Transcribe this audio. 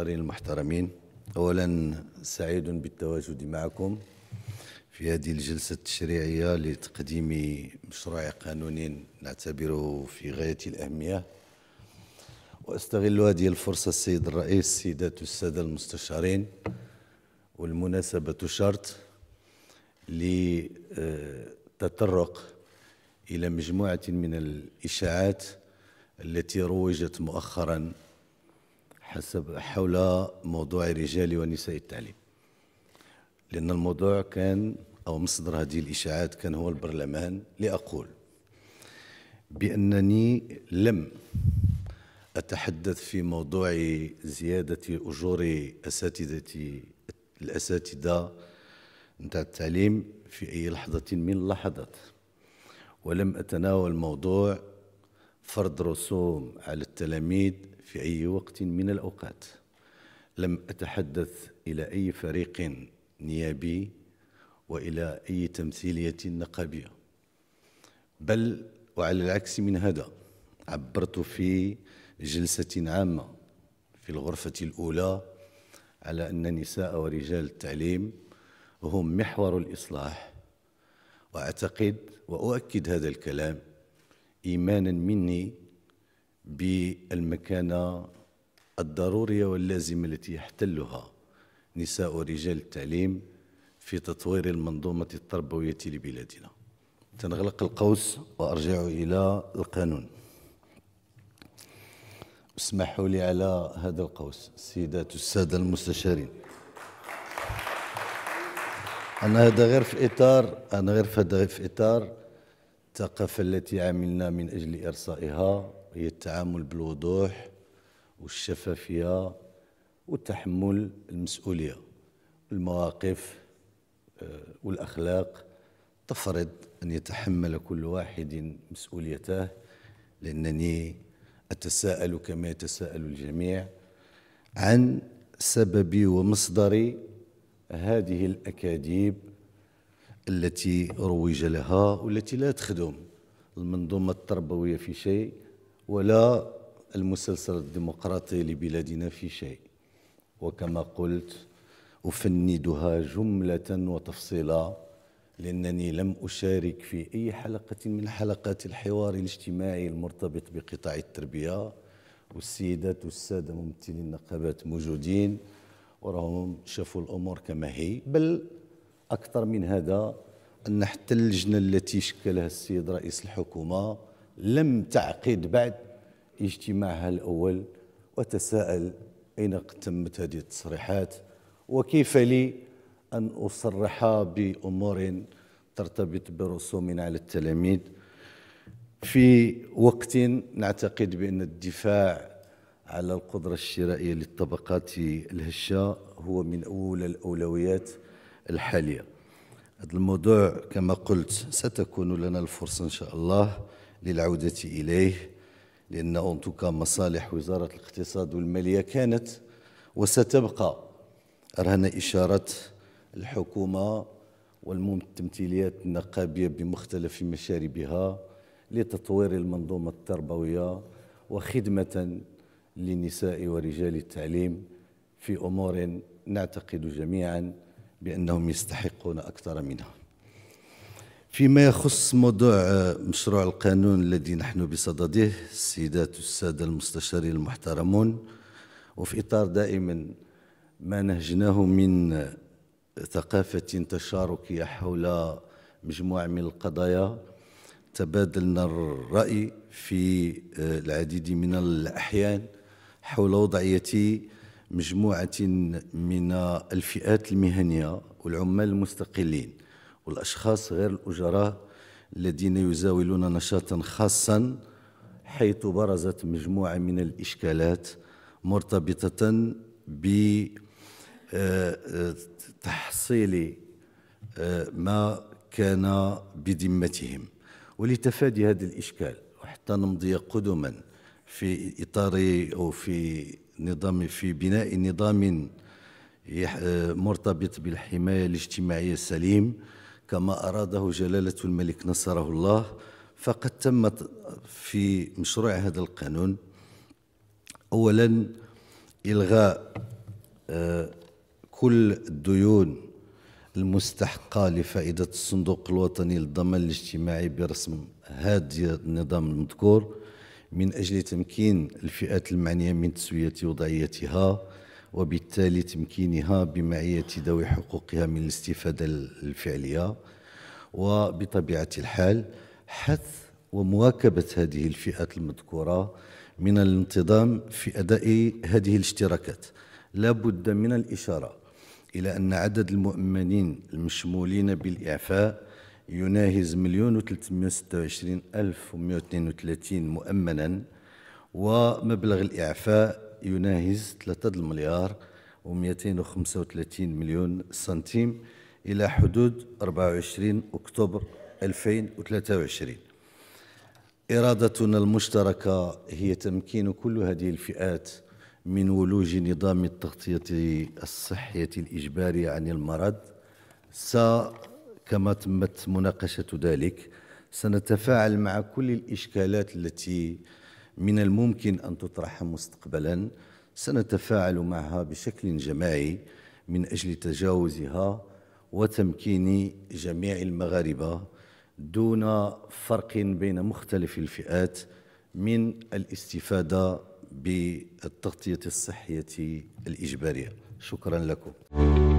المختارين المحترمين أولا سعيد بالتواجد معكم في هذه الجلسة التشريعية لتقديم مشروع قانون نعتبره في غاية الأهمية وأستغل هذه الفرصة السيد الرئيس السيدات والسادة المستشارين والمناسبة شرط لتطرق إلى مجموعة من الإشاعات التي روجت مؤخرا حسب حول موضوع رجال ونساء التعليم لأن الموضوع كان أو مصدر هذه الإشاعات كان هو البرلمان لأقول بأنني لم أتحدث في موضوع زيادة أجور أساتذة الأساتذة نتاع التعليم في أي لحظة من اللحظات ولم أتناول موضوع فرض رسوم على التلاميذ في أي وقت من الأوقات لم أتحدث إلى أي فريق نيابي وإلى أي تمثيلية نقابية بل وعلى العكس من هذا عبرت في جلسة عامة في الغرفة الأولى على أن نساء ورجال التعليم هم محور الإصلاح وأعتقد وأؤكد هذا الكلام إيمانا مني بالمكانة الضرورية واللازمة التي يحتلها نساء ورجال التعليم في تطوير المنظومة التربوية لبلادنا تنغلق القوس وأرجع إلى القانون اسمحوا لي على هذا القوس سيدات الساده المستشارين أنا هذا غير في إطار أنا غير في هذا في إطار الثقافة التي عملنا من أجل إرصائها هي التعامل بالوضوح والشفافية وتحمل المسؤولية المواقف آه، والأخلاق تفرض أن يتحمل كل واحد مسؤوليته لأنني أتساءل كما يتساءل الجميع عن سبب ومصدر هذه الأكاذيب التي روج لها والتي لا تخدم المنظومة التربوية في شيء ولا المسلسل الديمقراطي لبلادنا في شيء وكما قلت أفندها جملة وتفصيلا لأنني لم أشارك في أي حلقة من حلقات الحوار الاجتماعي المرتبط بقطاع التربية والسيدات والسادة ممثلي النقابات موجودين وراهم شافوا الأمور كما هي بل اكثر من هذا ان حتى اللجنه التي شكلها السيد رئيس الحكومه لم تعقد بعد اجتماعها الاول وتساءل اين قد تمت هذه التصريحات وكيف لي ان اصرح بامور ترتبط برسوم على التلاميذ في وقت نعتقد بان الدفاع على القدره الشرائيه للطبقات الهشه هو من اولى الاولويات الحالية هذا الموضوع كما قلت ستكون لنا الفرصة إن شاء الله للعودة إليه لأن أنتوكا مصالح وزارة الاقتصاد والمالية كانت وستبقى أرهن إشارة الحكومة والتمثيليات النقابية بمختلف مشاربها لتطوير المنظومة التربوية وخدمة لنساء ورجال التعليم في أمور نعتقد جميعاً بأنهم يستحقون أكثر منها فيما يخص موضوع آه، مشروع القانون الذي نحن بصدده السيدات والسادة المستشارين المحترمون وفي إطار دائما ما نهجناه من آه، ثقافة تشاركية حول مجموعة من القضايا تبادلنا الرأي في آه، العديد من الأحيان حول وضعية مجموعة من الفئات المهنية والعمال المستقلين والأشخاص غير الأجراء الذين يزاولون نشاطا خاصا حيث برزت مجموعة من الإشكالات مرتبطة بتحصيل آه، آه، آه، ما كان بذمتهم ولتفادي هذا الإشكال وحتى نمضي قدما في إطار أو في نظام في بناء نظام مرتبط بالحماية الاجتماعية السليم كما أراده جلالة الملك نصره الله فقد تمت في مشروع هذا القانون أولا إلغاء كل الديون المستحقة لفائدة الصندوق الوطني للضمان الاجتماعي برسم هذا النظام المذكور من أجل تمكين الفئات المعنية من تسوية وضعيتها وبالتالي تمكينها بمعية ذوي حقوقها من الاستفادة الفعلية وبطبيعة الحال حث ومواكبة هذه الفئات المذكورة من الانتظام في أداء هذه الاشتراكات لا بد من الإشارة إلى أن عدد المؤمنين المشمولين بالإعفاء يناهز مليون و 326 ألف و مؤمنا ومبلغ الإعفاء يناهز 3 المليار و 235 مليون سنتيم إلى حدود 24 أكتوبر 2023 إرادتنا المشتركة هي تمكين كل هذه الفئات من ولوج نظام التغطية الصحية الإجبارية عن المرض س كما تمت مناقشة ذلك سنتفاعل مع كل الإشكالات التي من الممكن أن تطرح مستقبلا سنتفاعل معها بشكل جماعي من أجل تجاوزها وتمكين جميع المغاربة دون فرق بين مختلف الفئات من الاستفادة بالتغطية الصحية الإجبارية شكرا لكم